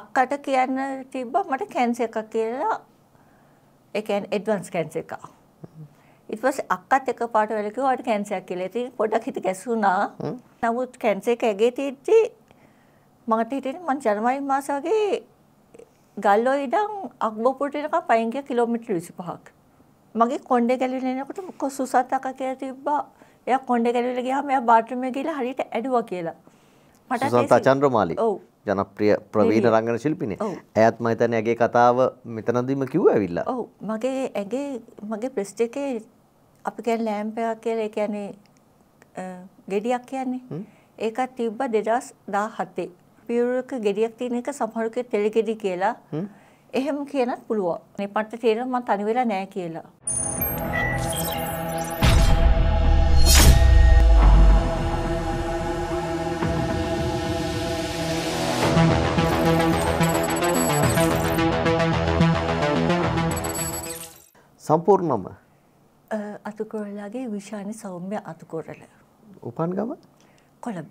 අක්කට කියන්න තිබ්බා මට කැන්සර් එකක් කියලා ඒ කියන්නේ ඇඩ්වාන්ස් කැන්සර් එකක්. ඊට පස්සේ අක්කත් එකපාරට වෙල කිව්වා ඔයාලට කැන්සර් එකක් කියලා. ඉතින් පොඩ්ඩක් හිත ගැසුණා. නමුත් කැන්සර් එක ඇගේ තියද්දි මට හිතෙන්නේ මං ජනවාරි මාස වගේ ගල්ලෝ ඉඳන් අක්බෝපුරට එනකම් පයින් ගිය කිලෝමීටර් 25ක්. මගේ කොණ්ඩේ ගැලවිලා එනකොට කොසුසත් අක්කා කියලා තිබ්බා. එයා කොණ්ඩේ ගැලවිලා ගියාම එයා බාත් รู ම් එකේ ගිහලා හරියට ඇඩුවා කියලා. මට සුසන්ත චන්ද්‍රමාලි. ඔව්. ජනප්‍රිය ප්‍රවීණ රංගන ශිල්පිනේ. ඇයත් මම හිතන්නේ ඇගේ කතාව මෙතනදීම කිව්වා ඇවිල්ලා. ඔව් මගේ ඇගේ මගේ ප්‍රෙස්ට් එකේ අපි කියන්නේ ලෑම්පයක් කියලා ඒ කියන්නේ ගෙඩියක් කියන්නේ. ඒකත් තිබ්බා 2017. පියුරක ගෙඩියක් තියෙන එක සමහරකේ තෙල් ගෙඩි කියලා. එහෙම කියනත් පුළුවන්. මේ පට්ට තේරෙන්න මම තනි වෙලා නැහැ කියලා. සම්පූර්ණම අතුකොරලාගේ විශාන සෞම්‍ය අතුකොරල. උපන් ගම කොළඹ.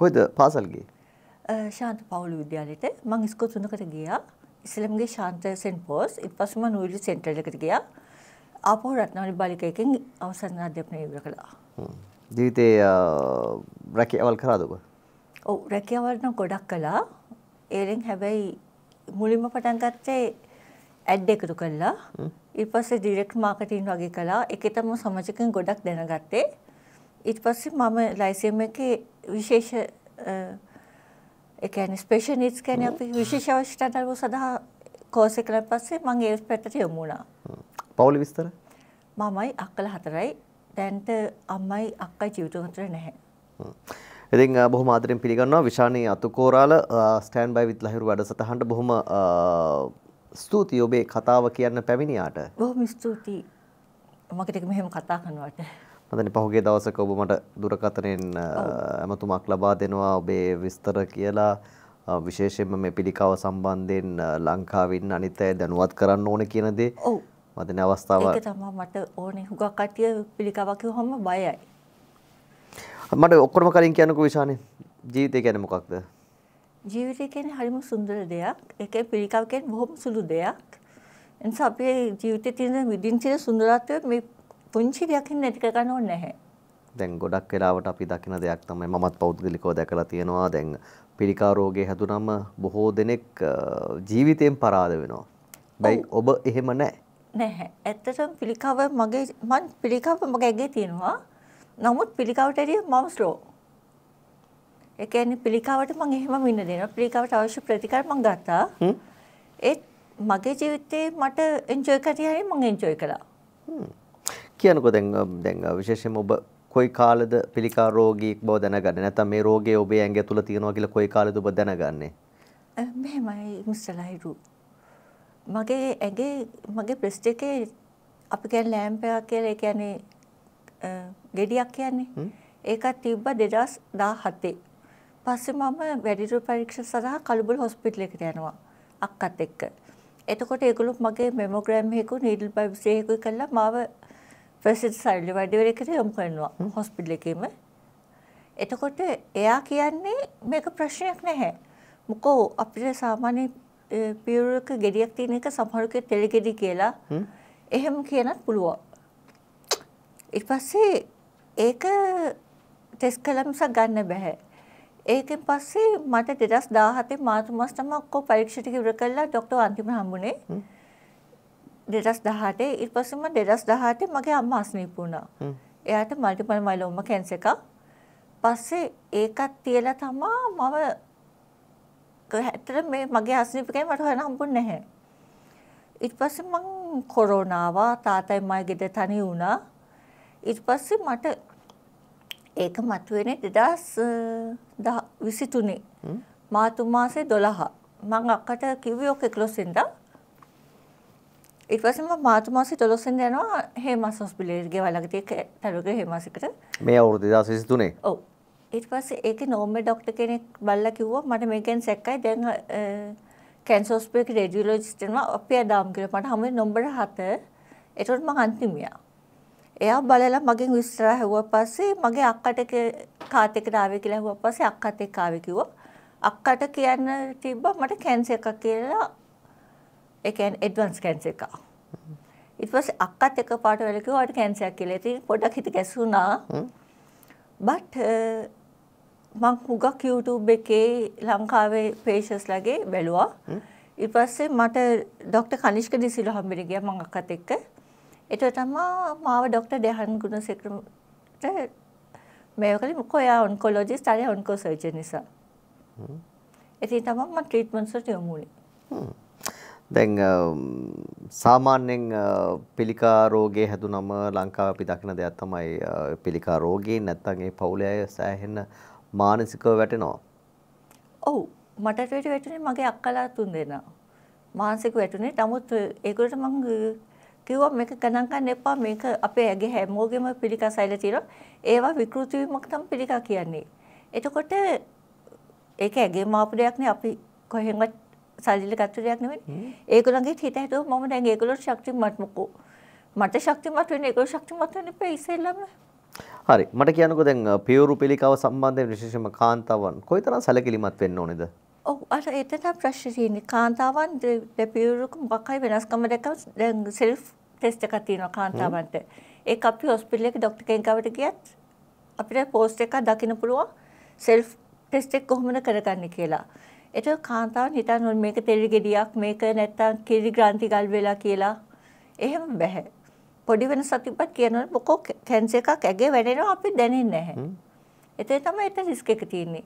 කොයිද පාසල්ගේ? ශාන්ත පවුලු විද්‍යාලයට මං ඉස්කෝල තුනකට ගියා. ඉස්ලම්ගේ ශාන්ත සෙන්ට් පෝස් ඉත්පස්ම නූලි සෙන්ටර් එකට ගියා. ආපහු රත්නාවලි බාලිකයකින් අවසන් අධ්‍යාපනය ඉවර කළා. ජීවිතේ රැකියාවල් කරාද ඔබ? ඔව් රැකියාවල් නම් ගොඩක් කළා. ඒලෙන් හැබැයි මුලින්ම පටන් ගත්තේ ඇඩ් එකතු කළා. ඊට පස්සේ ඩිරෙක්ට් මාකටිං වගේ කළා. ඒකෙතම සමාජිකෙන් ගොඩක් දැනගත්තේ. ඊට පස්සේ මම ලයිසියම් එකේ විශේෂ ඒ කියන්නේ ස්පෙෂල් නීඩ්ස් කියන්නේ අපි විශේෂ අවශ්‍යතාවල් සඳහා කෝස් එක කරලා පස්සේ මම ඒ පැත්තට යමු වුණා. පවුලේ විස්තර? මමයි අක්කලා හතරයි. දැන්ට අම්මයි අක්කයි ජීවිත අතර නැහැ. ඉතින් බොහොම ආදරෙන් පිළිගන්නවා විශානී අතුකෝරාල ස්ටෑන්ඩ් බයි විත් ලහිරු වැඩසටහනට බොහොම ස්තුතියි ඔබේ කතාව කියන්න පැමිණියාට. බොහොම ස්තුතියි. මකට මෙහෙම කතා කරනවට. මදනි පහුගේ දවසක ඔබ මට දුරකථනයෙන් ඇමතුමක් ලබා දෙනවා ඔබේ විස්තර කියලා විශේෂයෙන්ම මේ පිළිකාව සම්බන්ධයෙන් ලංකාවින් අනිත් අය දැනුවත් කරන්න ඕන කියන දේ. ඔව්. මදනි අවස්ථාව. ඒක තමයි මට ඕනේ හුඟක් කට්ටිය පිළිකාවක් කිව්වම බයයි. මට ඔක්කොම කලින් කියන්නකෝ විශානේ ජීවිතය ගැන මොකක්ද? ජීවිතය කියන්නේ හරිම සුන්දර දෙයක්. ඒකේ පිළිකාව කියන්නේ බොහොම සුළු දෙයක්. එනිසා අපේ ජීවිතයේ තියෙන විදින්චින සුන්දරත්වය මේ පුංචි දෙයක්ින් නැති කර ගන්න ඕනේ නැහැ. දැන් ගොඩක් වෙලාවට අපි දකින දෙයක් තමයි මමත් පෞද්ගලිකව දැකලා තියෙනවා. දැන් පිළිකා රෝගේ හැදුනම බොහෝ දෙනෙක් ජීවිතයෙන් පරාද වෙනවා. බයි ඔබ එහෙම නැහැ. නැහැ. ඇත්තටම පිළිකාව මගේ මං පිළිකාව මගේ ඇගේ තියෙනවා. නමුත් පිළිකාවට ඇරිය මම ස්ලෝ. ඒ කියන්නේ පිළිකාවට මම එහෙම මින්න දෙනවා. පිළිකාවට අවශ්‍ය ප්‍රතිකාර මම ගත්තා. ඒත් මගේ ජීවිතේ මට එන්ජොයි කරේ මම එන්ජොයි කළා. කියනකො දැන් දැන් විශේෂයෙන්ම ඔබ කොයි කාලෙද පිළිකා රෝගීක් බව දැනගන්නේ? නැත්නම් මේ රෝගය ඔබේ ඇඟ තුල තියෙනවා කියලා කොයි කාලෙද ඔබ දැනගන්නේ? මෙහෙමයි මුස්සලයිරු. මගේ ඇගේ මගේ බ්‍රෙස්ට් එකේ අපි කියන්නේ ලෑම්පයක් කියලා ඒ කියන්නේ ගෙඩියක් කියන්නේ. ඒකත් තිබ්බා 2017. පස්සේ මම වැඩිදුර පරීක්ෂා සඳහා කළුබුල් හොස්පිටල් එකට යනවා අක්කත් එක්ක. එතකොට ඒගොල්ලෝ මගේ මෙමෝග්‍රෑම් එකකුයි නීඩල් බයිප්සි එකකුයි කළා මාව ෆර්ස්ට් සයිල් වැඩිවර එකට යොමු කරනවා හොස්පිටල් එකේම. එතකොට එයා කියන්නේ මේක ප්‍රශ්නයක් නැහැ. මොකෝ අපිට සාමාන්‍ය පියවරක ගෙඩියක් තියෙන එක සමහරක තෙල් ගෙඩි කියලා එහෙම කියනත් පුළුවන්. ඊට පස්සේ ඒක ටෙස්ට් කළා මිසක් ගන්න බෑ. ඒකෙන් පස්සේ මට 2017 මාර්තු මාස තමයි ඔක්කොම පරීක්ෂා ටික ඉවර කළා ડોක්ටර් අන්තිම හම්බුනේ 2018 ඊට පස්සේ මම 2018 මගේ අම්මා අස්නීප වුණා. එයාට මල්ටිපල් මයිලෝම කැන්සර් එකක්. පස්සේ ඒකත් තියලා තමයි මම ඇත්තට මේ මගේ අස්නීපකෙන් මට හොයන්න හම්බුනේ නැහැ. ඊට පස්සේ මං කොරෝනාව තාතයි මගේ ගෙදර තනි වුණා. ඊට පස්සේ මට ඒක මතුවෙන්නේ 2023 මාර්තු මාසේ 12. මම අක්කට කිව්වේ ඔක 11 වෙනිදා. ඊට පස්සේ මම මාර්තු මාසේ 12 වෙනිදා යනවා හේමස් හොස්පිටල් එකේ වලකට ඒක තරුගේ හේමස් එකට. මේ අවුරුදු 2023. ඔව්. ඊට පස්සේ ඒකේ නෝමේ ડોක්ටර් කෙනෙක් බල්ලා කිව්වා මට මේකෙන් සැකයි දැන් කැන්සර් හොස්පිටල් රේඩියොලොජිස්ට් වෙනවා අපි ආදාම් කියලා මට හැම වෙලේ නම්බර 7. ඒකට මම අන්තිමයා. එයා බලලා මගෙන් විස්තර ඇහුවා පස්සේ මගේ අක්කට කාත් එක්කද ආවේ කියලා ඇහුවා පස්සේ අක්කත් එක්ක ආවේ කිව්වා. අක්කට කියන්න තිබ්බා මට කැන්සර් එකක් කියලා. ඒ කියන්නේ ඇඩ්වාන්ස් කැන්සර් එකක්. ඊට පස්සේ අක්කත් එක්ක පාට වෙලා කිව්වා ඔයාට කැන්සර් එකක් කියලා. ඉතින් පොඩ්ඩක් හිත ගැසුණා. බට් uh, මං හුඟක් YouTube එකේ ලංකාවේ පේෂස් ලගේ බැලුවා. ඊට පස්සේ මට ડોක්ටර් කනිෂ්ක දිසිල හම්බෙන්න ගියා මං අක්කත් එක්ක. ඒක තමා මාව ડોක්ටර් දෙහන් ගුණසේකරට මේව කලේ මොකෝ එයා ඔන්කොලොජිස්ට් ආරේ ඔන්කෝ සර්ජන් නිසා. ඉතින් තමයි මම ට්‍රීට්මන්ට්ස් වලට යොමු වුනේ. දැන් සාමාන්‍යයෙන් පිළිකා රෝගේ හැදුනම ලංකාව අපි දකින දෙයක් තමයි පිළිකා රෝගේ නැත්තම් ඒ පවුලේ අය සෑහෙන මානසිකව වැටෙනවා. ඔව් මට වැටුනේ මගේ අක්කලා තුන් දෙනා. මානසික වැටුනේ. නමුත් ඒගොල්ලන්ට මම කිව්වා මේක ගණන් ගන්න එපා මේක අපේ ඇගේ හැමෝගෙම පිළිකසයිලා තියෙනවා ඒවා විකෘති වීමක් තමයි පිළිකා කියන්නේ එතකොට ඒක ඇගේ මාපු දෙයක් නේ අපි කොහෙන්වත් සල්ලිල ගත්ත දෙයක් නෙවෙයි ඒගොල්ලන්ගේ හිත හිතුව මම දැන් ඒගොල්ලෝ ශක්තිමත් මොකෝ මට ශක්තිමත් වෙන්න ඒගොල්ලෝ ශක්තිමත් වෙන්න එපා ඉස්සෙල්ලම හරි මට කියන්නකෝ දැන් පියවරු පිළිකාව සම්බන්ධයෙන් විශේෂම කාන්තාවන් කොයිතරම් සැලකිලිමත් වෙන්න ඕනේද ඔව් අර එතන ප්‍රශ්නේ තියෙන්නේ කාන්තාවන් දෙපියුරුක මොකක්hai වෙනස්කම දැක්කම දැන් self test එකක් තියෙනවා කාන්තාවන්ට. ඒක අපි හොස්පිටල් එකේ ડોක්ටර් කෙනෙක් ගාවට ගියත් අපිට post එකක් දකින්න පුළුවන් self test එක කොහොමද කරගන්නේ කියලා. ඒක කාන්තාවන් හිතන්නේ මේක තෙල් ගෙඩියක් මේක නැත්තම් කිරි ග්‍රන්ථි ගල් වෙලා කියලා. එහෙම බෑ. පොඩි වෙනසක් තිබ්බත් කියනවනේ මොකෝ කැන්සර් එකක් ඇගේ වැඩෙනවා අපි දැනෙන්නේ නැහැ. එතේ තමයි ඒක රිස්ක් එක තියෙන්නේ.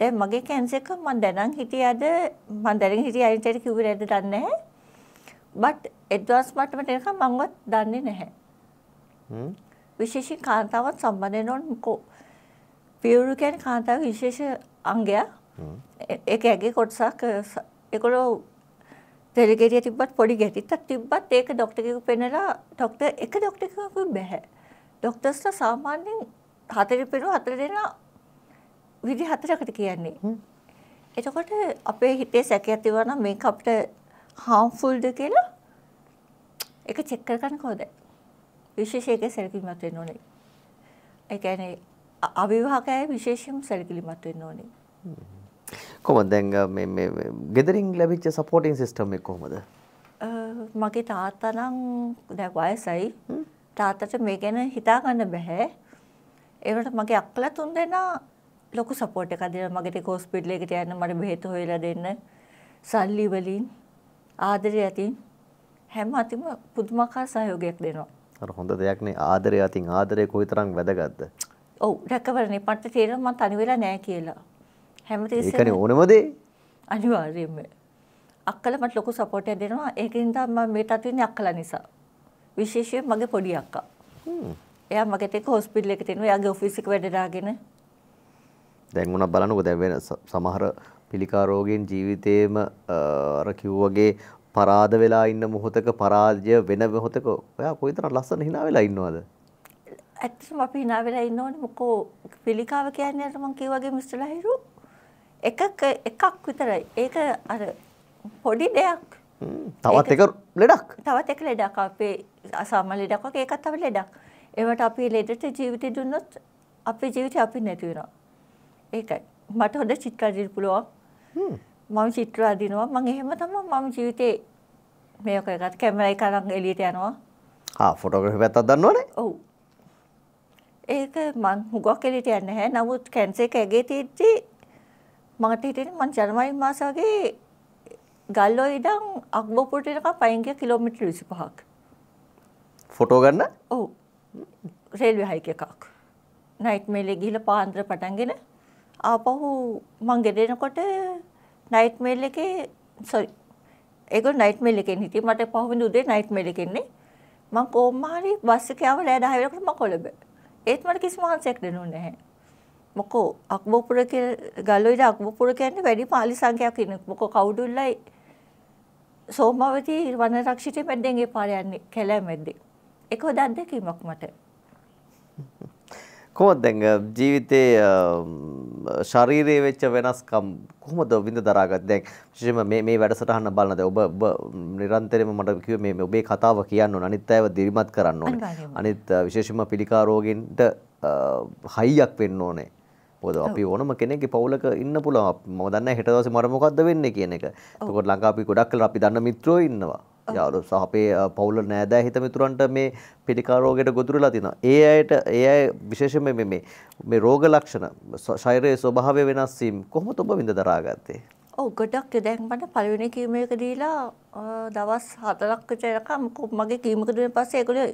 දැන් මගේ කැන්සර් එක මම දැනන් හිටියද මම දැනගෙන හිටිය අයින්ටට කිව්වේ නැද්ද දන්නේ නැහැ. බට් ඇඩ්වාන්ස් මට්ටමට එනකම් මමවත් දන්නේ නැහැ. හ්ම්. විශේෂයෙන් කාන්තාවත් සම්බන්ධ වෙනවනේ මොකෝ. පියුරු කියන්නේ කාන්තාවගේ විශේෂ අංගයක්. හ්ම්. ඒක ඇගේ කොටසක් ඒගොල්ලෝ තෙලගෙඩිය තිබ්බත් පොඩි ගැටිත්තක් තිබ්බත් ඒක ડોක්ටර් කෙනෙකු පෙන්නලා ડોක්ටර් එක ડોක්ටර් කෙනෙකු බෑ. ડોක්ටර්ස්ලා සාමාන්‍යයෙන් හතර පෙරුව හතර දෙනා විදි හතරකට කියන්නේ. එතකොට අපේ හිතේ සැකයක් තිබුණා නම් මේක අපිට harmfulද කියලා ඒක චෙක් කරගන්න කොහොමද? විශේෂයක සැලකිලිමත් වෙන්න ඕනේ. ඒ කියන්නේ අවිවාහකයයි විශේෂයෙන්ම සැලකිලිමත් වෙන්න ඕනේ. කොහොමද දැන් මේ මේ ගෙදරින් ලැබිච්ච සපෝටින් සිස්ටම් එක කොහොමද? මගේ තාත්තා නම් දැන් වයසයි. තාත්තට මේ ගැන හිතා ගන්න බෑ. ඒකට මගේ අක්කලා තුන් දෙනා ලොකු සපෝට් එකක් දෙනවා මගේ ටික හොස්පිටල් එකට යන්න මට බෙහෙත් හොයලා දෙන්න සල්ලි වලින් ආදරය ඇතින් හැම අතිම පුදුමාකාර සහයෝගයක් දෙනවා අර හොඳ දෙයක් නේ ආදරය අතින් ආදරය කොයිතරම් වැදගත්ද ඔව් රැකවරණේ මට තේරෙනවා මම තනි වෙලා නැහැ කියලා හැමතිස්සෙම ඒකනේ ඕනම දේ අනිවාර්යයෙන්ම අක්කලා මට ලොකු සපෝට් එකක් දෙනවා ඒකෙන් තමයි මම මේ තත්ත්වෙන්නේ අක්කලා නිසා විශේෂයෙන් මගේ පොඩි අක්කා එයා මගේ ටික හොස්පිටල් එකට එනවා එයාගේ ඔෆිස් එක වැඩ දාගෙන දැන් උනක් බලන්නකෝ දැන් වෙන සමහර පිළිකා රෝගයෙන් ජීවිතේම අර කිව්වගේ පරාද වෙලා ඉන්න මොහොතක පරාජය වෙන මොහොතක ඔයා කොයිතරම් ලස්සන hina වෙලා ඉන්නවද? ඇත්තටම අපි hina වෙලා ඉන්නෝනේ මොකෝ පිළිකාව කියන්නේ මම කිව්වගේ මිස්ටර් ලහිරු එකක එකක් විතරයි. ඒක අර පොඩි දෙයක්. තවත් එක ලෙඩක්. තවත් එක ලෙඩක් අපේ සාමාන්‍ය ලෙඩක් වගේ ඒකත් තව ලෙඩක්. ඒවට අපි ලෙඩට ජීවිතය දුන්නොත් අපේ ජීවිතය අපි නැති වෙනවා. ඒකයි. මට හොඳ චිත්‍ර අඳින්න පුළුවන්. මම චිත්‍ර අඳිනවා. මම එහෙම තමයි මම ජීවිතේ මේක එකත් කැමරා එක අරන් එළියට යනවා. ආ ෆොටෝග්‍රැෆි පැත්තක් දන්නවනේ. ඔව්. ඒක මං හුඟක් එළියට යන්නේ නැහැ. නමුත් කැන්සර් එක ඇගේ තියෙද්දි මට හිතෙන්නේ මං ජනවාරි මාස වගේ ගල්ලෝ ඉඳන් අග්බෝපුරට එනකම් පයින් ගිය කිලෝමීටර් 25ක්. ෆොටෝ ගන්න? ඔව්. රේල්වේ හයික් එකක්. නයිට් මේලේ ගිහිල්ලා පාන්දර පටන්ගෙන ආපහු මං ගෙදෙනකොට නයිට් මේල් එකේ සෝරි ඒගොල්ලෝ නයිට් මේල් එකෙන් හිටියේ මට පහුවෙනි උදේ නයිට් මේල් එකෙන්නේ මං කොහොම හරි බස් එකේ ආව රෑ 10 වෙනකොට මං කොළඹ ඒත් මට කිසිම හන්සයක් දෙනුනේ නැහැ මොකෝ අක්බෝපුර කියලා ගල්ලොයිද අක්බෝපුර කියන්නේ වැඩි පාලි සංඛ්‍යාවක් ඉන්න මොකෝ කවුඩුල්ලයි සෝමවති වනරක්ෂිතේ මැද්දෙන් ඒ පාර යන්නේ කැලෑ මැද්දේ ඒක හොඳ අත්දැකීමක් මට කොහොමද දැන් ජීවිතේ ශරීරයේ වෙච්ච වෙනස්කම් කොහොමද විඳ දරාගත්තේ දැන් විශේෂයෙන්ම මේ මේ වැඩසටහන බලනද ඔබ ඔබ නිරන්තරයෙන්ම මට කිව්වේ මේ ඔබේ කතාව කියන්න ඕන අනිත් අයව දිරිමත් කරන්න ඕනේ අනිත් විශේෂයෙන්ම පිළිකා රෝගීන්ට හයියක් වෙන්න ඕනේ මොකද අපි ඕනම කෙනෙක් පවුලක ඉන්න පුළුවන් මම දන්නේ හෙට දවසේ මර මොකද්ද වෙන්නේ කියන එක එතකොට ලංකාවේ අපි ගොඩක් කල අපි දන්න මිත්‍රයෝ ඉන්නවා යාළු සහ අපේ පවුල නෑදෑ හිතමිතුරන්ට මේ පිළිකා රෝගයට ගොදුරලා තිනවා. ඒ අයට ඒ අය විශේෂයෙන්ම මේ මේ මේ රෝග ලක්ෂණ ශරීරයේ ස්වභාවය වෙනස් වීම කොහොමද ඔබ විඳ දරාගත්තේ? ඔව් ගොඩක් දැන් මට පළවෙනි කීම එක දීලා දවස් 4ක් විතර යනකම් මගේ කීම එක දුන්න පස්සේ ඒගොල්ලෝ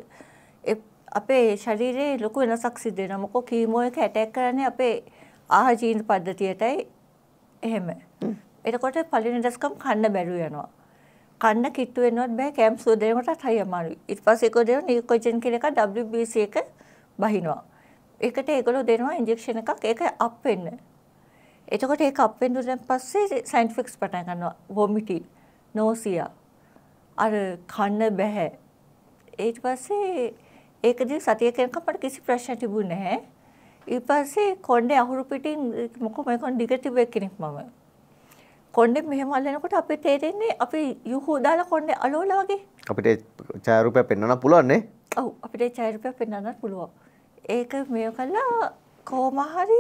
අපේ ශරීරයේ ලොකු වෙනසක් සිද්ධ වෙනවා. මොකෝ කීමෝ එක ඇටැක් කරන්නේ අපේ ආහාර ජීර්ණ පද්ධතියටයි එහෙම. එතකොට පළවෙනි දස්කම් කන්න බැරුව යනවා. කන්න කිට්ටු වෙනවත් බෑ කෑම් සුව දෙනකොටත් හරි අමාරුයි. ඊට පස්සේ ඒකෝ දෙනවා නියුකෝජන් කියලා එකක් WBC එක බහිනවා. ඒකට ඒගොල්ලෝ දෙනවා ඉන්ජෙක්ෂන් එකක් ඒක අප් වෙන්න. එතකොට ඒක අප් වෙන්න දුන්න පස්සේ සයින්ටිෆික්ස් පටන් ගන්නවා වොමිටින්, නෝසියා. අර කන්න බෑ. ඊට පස්සේ ඒකදී සතියක යනකම් මට කිසි ප්‍රශ්න තිබුණේ නැහැ. ඊපස්සේ කොණ්ඩේ අහුරු පිටින් මොකෝ මම කොණ්ඩ දිග තිබෙ කෙනෙක් මම. කොණ්ඩෙ මෙහෙම අල්ලනකොට අපි තේරෙන්නේ අපි යුහු දාලා කොණ්ඩෙ අලෝලා වගේ. අපිට ඡායාරූපය පෙන්වන්න පුළුවන් නේ? ඔව් අපිට ඡායාරූපය පෙන්වන්න පුළුවන්. ඒක මෙය කළා කොහොම හරි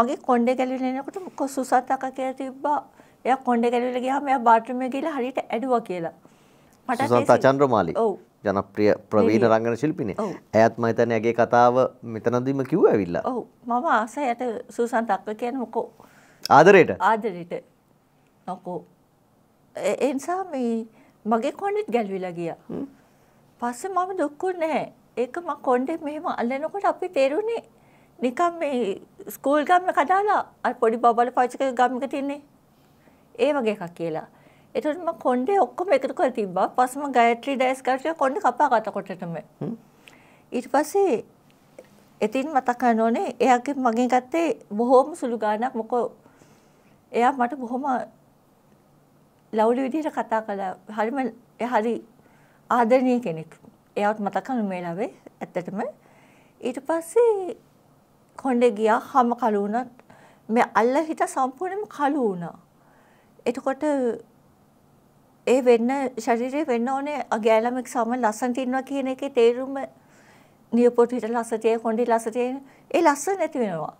මගේ කොණ්ඩෙ ගැලවිලා එනකොට කොසුසත් අක කියලා තිබ්බා. එයා කොණ්ඩෙ ගැලවිලා ගියාම එයා බාත් รู ම් එකේ ගිහලා හරියට ඇඩුවා කියලා. මට සුසන්ත චන්ද්‍රමාලි. ඔව්. ජනප්‍රිය ප්‍රවීණ රංගන ශිල්පිනේ. ඇයත් මම හිතන්නේ ඇගේ කතාව මෙතනදීම කිව්ව ඇවිල්ලා. ඔව්. මම ආසයට සුසන්ත අක්ක කියන්නේ මොකෝ? ආදරේට. ආදරේට. නොකෝ ඒ නිසා මේ මගේ කොණ්ඩෙත් ගැලවිලා ගියා. පස්සේ මම දුක්ුනේ ඒක මම කොණ්ඩේ මෙහෙම අල්ලනකොට අපි තේරුනේ නිකන් මේ ස්කූල් ගම්ම කඩලා අර පොඩි බබල පාචක ගම්මක තින්නේ. ඒ වගේ එකක් කියලා. ඒතකොට මම කොණ්ඩේ ඔක්කොම එකතු කරලා තිබ්බා. පස්සේ මම ගයත්‍රි ඩයස් කරලා කොණ්ඩ කපා ගත්ත කොටටම. ඊට පස්සේ එතින් මතක කරනෝනේ එයාගේ මගෙන් ගත්තේ බොහොම සුළු ගාණක් මොකෝ එයා මට බොහොම ලව්ලි විදිහට කතා කළා. හරිම හරි ආදරණීය කෙනෙක්. එයාට මතක මේ ලාවේ ඇත්තටම ඊට පස්සේ කොණ්ඩේ ගියා හැම කළු වුණත් මේ අල්ල හිත සම්පූර්ණයෙන්ම කළු වුණා. එතකොට ඒ වෙන්න ශරීරේ වෙන්න ඕනේ අගෑලමක් සම ලස්සනට ඉන්නවා කියන එකේ තේරුම නියපොතු හිට ලස්සතිය කොණ්ඩේ ලස්සතිය ඒ ලස්සන නැති වෙනවා.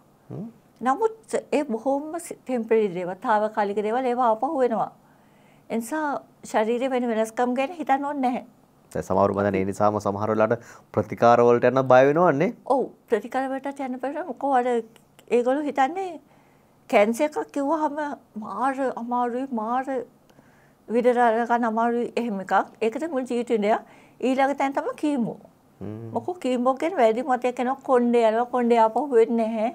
නමුත් ඒ බොහොම ටෙම්පරරි දේවල්, తాවකාලික දේවල් ඒවා ආපහු වෙනවා. එනිසා ශරීරය වෙන වෙනස්කම් ගැන හිතන්න ඕනේ නැහැ. දැන් සමහර මම ඒ නිසාම සමහර වෙලාවට ප්‍රතිකාර වලට යන බය වෙනවන්නේ. ඔව් ප්‍රතිකාර වලට යන බය මොකෝ අර ඒගොල්ලෝ හිතන්නේ කැන්සර් එකක් කිව්වහම මාර අමාරුයි මාර විඩරගන්න අමාරුයි එහෙම එකක්. ඒකට මුළු ජීවිතේ ඊළඟ තැන තමයි කීමෝ. මොකෝ කීමෝ කියන්නේ වැඩි මතයක් එනවා කොණ්ඩේ යනවා කොණ්ඩේ ආපහු වෙන්නේ නැහැ.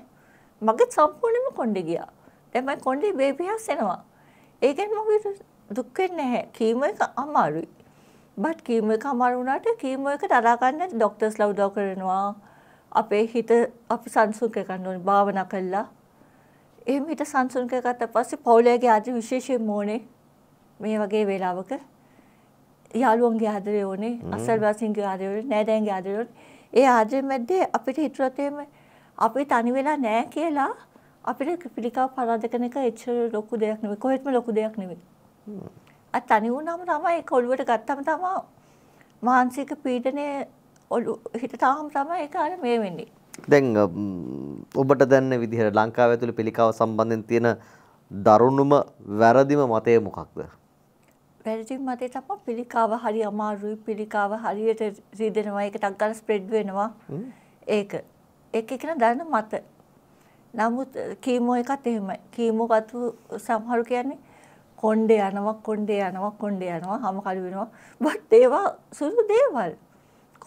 මගේ සම්පූර්ණයෙන්ම කොණ්ඩේ ගියා. දැන් මම කොණ්ඩේ බේබියස් එනවා. ඒකෙන් මම දුක් වෙන්නේ නැහැ. කීමෝ එක අමාරුයි. බට් කීමෝ එක අමාරු වුණාට කීමෝ එකට අරා ගන්න ડોක්ටර්ස්ලා උදව් කරනවා. අපේ හිත අපි සංසුන් කරගන්න ඕනේ භාවනා කළා. එහෙම හිත සංසුන් කරගත්ත පස්සේ පෞලයාගේ ආදි විශේෂයෙන් ඕනේ මේ වගේ වෙලාවක යාළුවන්ගේ ආදරය ඕනේ, අසල්වාසීන්ගේ ආදරය ඕනේ, නෑදෑයන්ගේ ආදරය ඕනේ. ඒ ආදරය මැද්දේ අපිට හිතුවත් එහෙම අපි තනි වෙලා නෑ කියලා අපිට පිළිකාව පරාද කරන එක එච්චර ලොකු දෙයක් නෙවෙයි. කොහෙත්ම ලොකු දෙයක් නෙවෙයි. අ තනි වුණාම තමයි කොළුවට ගත්තම තමයි මානසික පීඩනය ඔලු හිත තාම තමයි ඒක අර මේ වෙන්නේ. දැන් ඔබට දැන්න විදිහට ලංකාව ඇතුළේ පිළිකාව සම්බන්ධයෙන් තියෙන දරුණුම වැරදිම මතය මොකක්ද? වැරදිම මතය තමයි පිළිකාව හරි අමාරුයි පිළිකාව හරියට රිදෙනවා ඒක ටක් ගාලා ස්ප්‍රෙඩ් වෙනවා. ඒක ඒක කියන දන්න මත. නමුත් කීමෝ එකත් එහෙමයි. කීමෝ ගත්ත සමහරු කියන්නේ කොණ්ඩේ යනවා කොණ්ඩේ යනවා කොණ්ඩේ යනවා හැම කළු වෙනවා. බත් ඒවා සුළු දේවල්.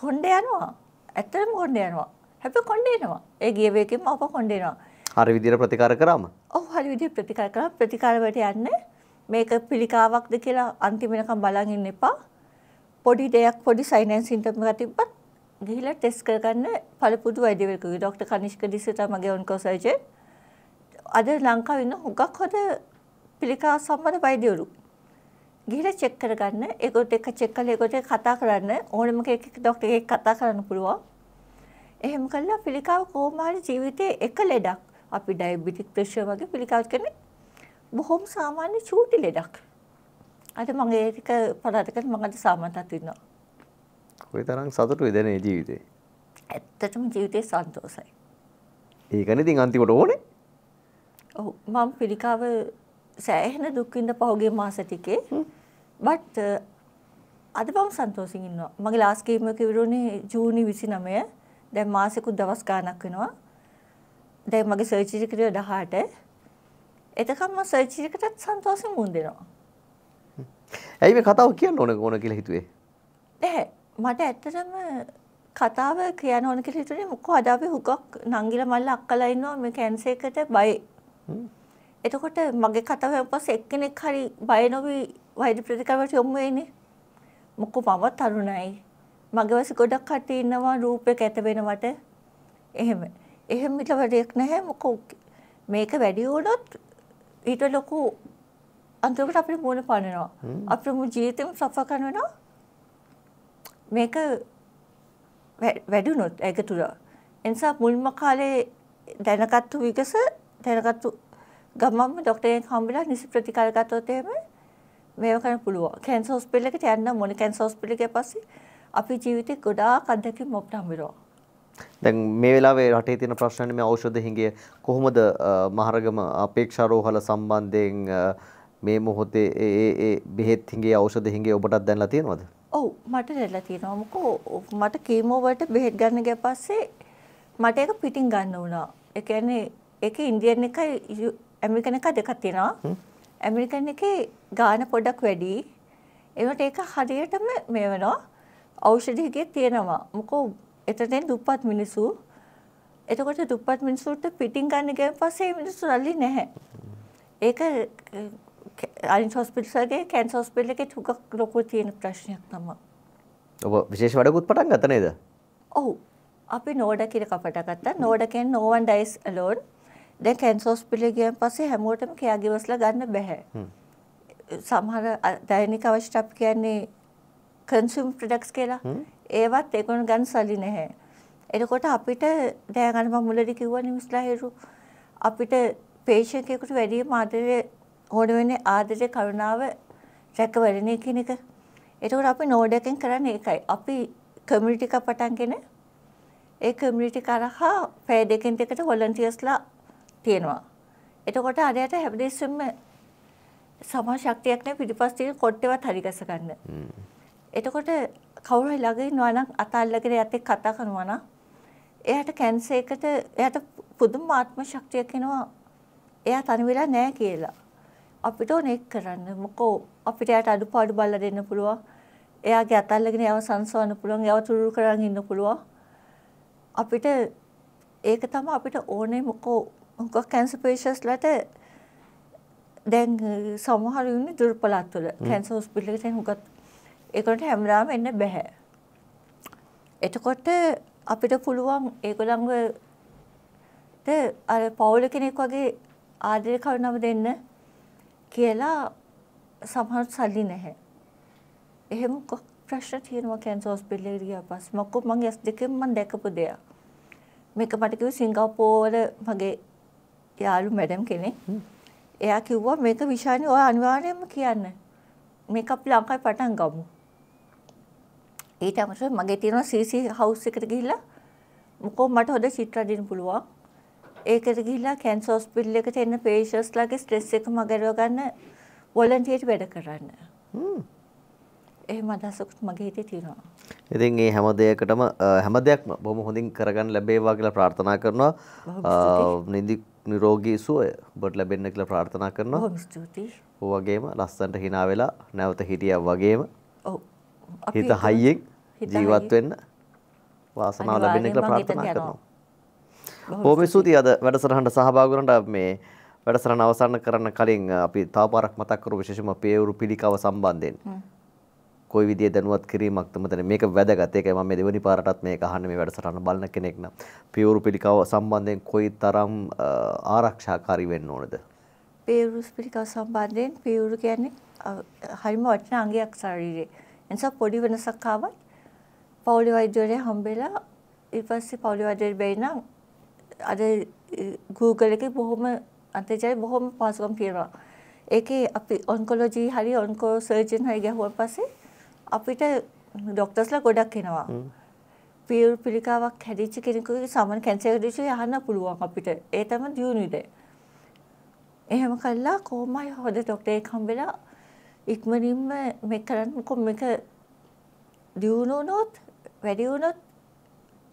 කොණ්ඩේ යනවා. ඇත්තටම කොණ්ඩේ යනවා. හැබැයි කොණ්ඩේ එනවා. ඒ ගිය වේකෙම අප කොණ්ඩේ එනවා. හරි විදියට ප්‍රතිකාර කරාම? ඔව් හරි විදියට ප්‍රතිකාර කරා. ප්‍රතිකාර වලට යන්නේ මේක පිළිකාවක්ද කියලා අන්තිම වෙනකම් බලන් ඉන්න එපා. පොඩි දෙයක් පොඩි සයිනස් සිම්පටම් එකක් තිබ්බත් ගිහිල්ලා ටෙස්ට් කරගන්න පළපුදු වෛද්‍යවරයෙකු. ડોક્ટર කනිෂ්ක දිසට මගේ ඔන්කොසර්ජන්. අද ලංකාවේ ඉන්න හුඟක් හොඳ පිළිකා සම්බන්ධ වෛද්‍යවරු. ගිහිල්ලා චෙක් කරගන්න. ඒගොල්ලෝ එක චෙක් කරලා ඒගොල්ලෝ කතා කරන්න ඕනම කෙනෙක් ડોක්ටර් කෙනෙක් කතා කරන්න පුළුවන්. එහෙම කළා පිළිකාව කොහොම හරි ජීවිතයේ එක ලෙඩක් අපි ඩයබටික් ප්‍රෙෂර් වගේ පිළිකාවක් කියන්නේ බොහොම සාමාන්‍ය චූටි ලෙඩක්. අද මම ඒක පරාදකට මම අද සාමන්තත් ඉන්නවා. කොයි තරම් සතුටුයි දැනේ ජීවිතේ. ඇත්තටම ජීවිතේ සන්තෝෂයි. ඒකනේ ඉතින් අන්තිමට ඕනේ. ඔව් මම පිළිකාව සෑහෙන දුක් විඳ පහුගිය මාස ටිකේ. බට් අද මම සන්තෝෂින් ඉන්නවා. මගේ ලාස්ට් ගේම් එක ඉවරුනේ ජූනි 29. දැන් මාසෙකුත් දවස් ගාණක් වෙනවා. දැන් මගේ සර්ජරි කරේ 18. එතකම් මම සර්ජරි එකටත් සන්තෝෂෙන් මුන් දෙනවා. ඇයි මේ කතාව කියන්න ඕන ඕන කියලා හිතුවේ? නැහැ. මට ඇත්තටම කතාව කියන්න ඕන කියලා හිතුනේ මොකෝ අද අපි හුකක් නංගිලා මල්ල අක්කලා ඉන්නවා මේ කැන්සර් එකට බයි. එතකොට මගේ කතාව පස්ස එක්කෙනෙක් හරි බය නොවි වෛද්‍ය ප්‍රතිකාරවලට යොමු වෙන්නේ. මොකෝ මම තරුණයි. මගේ වයස ගොඩක් කටි ඉන්නවා රූපයක් ඇත වෙනවට. එහෙම. එහෙම ඊට වැඩියක් නැහැ මොකෝ මේක වැඩි වුණොත් ඊට ලොකු අන්තිමට අපේ මූණ පනිනවා. අපේ මු ජීවිතේම සෆා කරන වෙනවා. මේක වැඩුණොත් ඒක තුර. එනිසා මුල්ම කාලේ දැනගත්තු විගස දැනගත්තු ගමම්ම ඩොක්ටර් කෙනෙක් හම්බෙලා නිසි ප්‍රතිකාර ගත්තොත් එහෙම මේව කරන්න පුළුවන්. කැන්සර් හොස්පිටල් එකට යන්න මොන කැන්සර් හොස්පිටල් එකේ පස්සේ අපි ජීවිතේ ගොඩාක් අත්දැකීම් අපිට හම්බෙනවා. දැන් මේ වෙලාවේ රටේ තියෙන ප්‍රශ්නනේ මේ ඖෂධ හිඟය කොහොමද මහරගම අපේක්ෂාරෝහල සම්බන්ධයෙන් මේ මොහොතේ ඒ ඒ බෙහෙත් හිඟේ ඖෂධ හිඟේ ඔබටත් දැනලා තියෙනවද? ඔව් මට දැනලා තියෙනවා. මොකෝ මට කීමෝ වලට බෙහෙත් ගන්න ගිය පස්සේ මට ඒක පිටින් ගන්න වුණා. ඒ කියන්නේ ඒක ඉන්දියන් එකයි ඇමරිකන් එක දෙකක් තියෙනවා. ඇමරිකන් එකේ ගාන පොඩක් වැඩි. ඒකට ඒක හරියටම මේ වෙනවා. ඖෂධිකේ තියෙනවා. මොකෝ එතනින් දුප්පත් මිනිස්සු. එතකොට දුප්පත් මිනිස්සුන්ට පිටින් ගන්න ගියන් පස්සේ මිනිස්සු රැලි නැහැ. ඒක අනිත් හොස්පිටල්ස් වගේ කැන්සර් හොස්පිටල් එකේ තුගක් ලොකු තියෙන ප්‍රශ්නයක් තමයි. ඔබ විශේෂ වැඩකුත් පටන් ගත්ත නේද? ඔව්. අපි නෝඩා කියලා කපට ගත්තා. නෝඩා කියන්නේ no one dies alone. දැන් කැන්සර් හොස්පිටල් ගියන් පස්සේ හැමෝටම කෙයා ගිවස්ලා ගන්න බෑ. සමහර දෛනික අවශ්‍යතාව කියන්නේ කන්සියුම් ප්‍රොඩක්ට්ස් කියලා. ඒවත් ඒගොල්ලෝ ගන්න සල්ලි නැහැ. එතකොට අපිට දැන් අර මම මුලදී කිව්වනේ මිස්ලා හේරු අපිට පේෂන්ට් කෙනෙකුට වැඩිම ආදරේ ඕන වෙන්නේ ආදරේ කරුණාව රැකවරණය කියන එක. එතකොට අපි නෝඩ් එකෙන් කරන්නේ ඒකයි. අපි කමියුනිටි එක පටන්ගෙන ඒ කමියුනිටි කරහා පැය දෙකෙන් දෙකට වොලන්ටියර්ස්ලා තියෙනවා. එතකොට අරයට හැමදෙස්සෙම සමා ශක්තියක් නැහැ පිටිපස්ස තියෙන කොට්ටේවත් හරි ගස ගන්න. එතකොට කවුරු හරි ළඟ ඉන්නවා නම් අතල්ලගෙන යතේ කතා කරනවා නම් එයාට කැන්සර් එකට එයාට පුදුම ආත්ම ශක්තියක් එනවා. එයා තනි වෙලා නැහැ කියලා. අපිට ඕනේ කරන්න. මොකෝ අපිට එයාට අඩුපාඩු බලලා දෙන්න පුළුවන්. එයාගේ අතල්ලගෙන යව සංසවන්න පුළුවන්. යව තුරුරු කරන් ඉන්න පුළුවන්. අපිට ඒක තමයි අපිට ඕනේ මොකෝ හුඟක් කැන්සර් පේෂන්ස්ලට දැන් සමහර ඉන්නේ දුර්වලත් වල කැන්සර් හොස්පිටල් එකට එන හුඟක් ඒකට හැමදාම එන්න බෑ. එතකොට අපිට පුළුවන් ඒගොල්ලන්ගට අර පවුල කෙනෙක් වගේ ආදරය කරුණාව දෙන්න කියලා සමහර සල්ලි නැහැ. එහෙම ප්‍රශ්න තියෙනවා කැන්සර් හොස්පිටල් එකට ගියා පස්සේ මක්කෝ මගේ S2 මම දැකපු දෙයක්. මේක මට කිව්වේ සිංගප්පූරුවල මගේ යාළු මැඩම් කෙනෙක්. එයා කිව්වා මේක විශානි ඔය අනිවාර්යයෙන්ම කියන්න. මේක අපි ලංකාවේ පටන් ගමු. ඊට අමතරව මගේ තියෙන CC house එකට ගිහිල්ලා මොකෝ මට හොඳ චිත්‍ර දෙන්න පුළුවන්. ඒකට ගිහිල්ලා කැන්සර් හොස්පිටල් එකට එන patients ලාගේ stress එක මගරව ගන්න volunteer වැඩ කරන්න. හ්ම්. එහෙම අදහසක් මගේ හිතේ තියෙනවා. ඉතින් ඒ හැම දෙයකටම හැම දෙයක්ම බොහොම හොඳින් කරගන්න ලැබේවා කියලා ප්‍රාර්ථනා කරනවා නිදි නිරෝගී සුවය ඔබට ලැබෙන්න කියලා ප්‍රාර්ථනා කරනවා බොහොම ස්තුතියි ඔය වගේම ලස්සනට hina වෙලා නැවත හිටියා වගේම ඔව් හිත හයියෙන් ජීවත් වෙන්න වාසනාව ලැබෙන්න කියලා ප්‍රාර්ථනා කරනවා බොහොම ස්තුතියි අද වැඩසටහනට සහභාගී වුණාට මේ වැඩසටහන අවසන් කරන්න කලින් අපි තව පාරක් මතක් කරු විශේෂම පේවරු පිළිකාව සම්බන්ධයෙන් කොයි විදිය දැනුවත් කිරීමක්ද මෙතන මේක වැදගත්. ඒකයි මම මේ දෙවෙනි පාරටත් මේක අහන්නේ මේ වැඩසටහන බලන කෙනෙක් නම් පියවරු පිළිකාව සම්බන්ධයෙන් කොයි තරම් ආරක්ෂාකාරී වෙන්න ඕනද? පියවරු පිළිකාව සම්බන්ධයෙන් පියවරු කියන්නේ හරිම වටින අංගයක් ශරීරයේ. ඒ නිසා පොඩි වෙනසක් ආවත් පෞලි වෛද්‍යවරයා හම්බෙලා ඊට පස්සේ පෞලි වෛද්‍යවරයා බැයි නම් අර Google එකේ බොහොම අන්තර්ජාලය බොහොම පහසුකම් තියෙනවා. ඒකේ අපි ඔන්කොලොජි හරි ඔන්කෝ සර්ජන් හරි ගැහුවා පස්සේ අපිට ડોක්ටර්ස්ලා ගොඩක් එනවා. පියුර් පිළිකාවක් හැදිච්ච කෙනෙකුගේ සමන් කැන්සර් දිශේ යහන්න පුළුවන් අපිට. ඒ තමයි දියුණු ඉඩ. එහෙම කළා කොහොමයි හොද ડોක්ටර් හම්බෙලා ඉක්මනින්ම මේ කරන්නකො මේක දියුණු වුණොත් වැඩි වුණොත්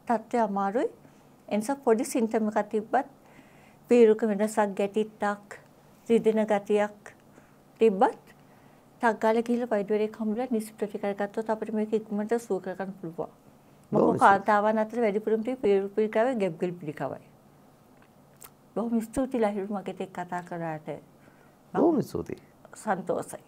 තත්ත්වය අමාරුයි. එනිසා පොඩි සිම්ටම් එකක් තිබ්බත් පීරුක වෙනසක් ගැටිත්තක් රිදෙන ගතියක් තිබ්බත් ටක් ගාලා ගිහිල්ලා වයිඩ් වලක් හම්බුලා නිස් ප්‍රති කරගත්තොත් අපිට මේක ඉක්මනට සුව කරගන්න පුළුවන්. මොකද කාන්තාවන් අතර වැඩිපුරම පිළිකාවේ ගැප් ගිල් පිළිකාවයි. බොහොම ස්තුතියි ලහිරු මගෙත් කතා කරාට. බොහොම ස්තුතියි. සන්තෝෂයි.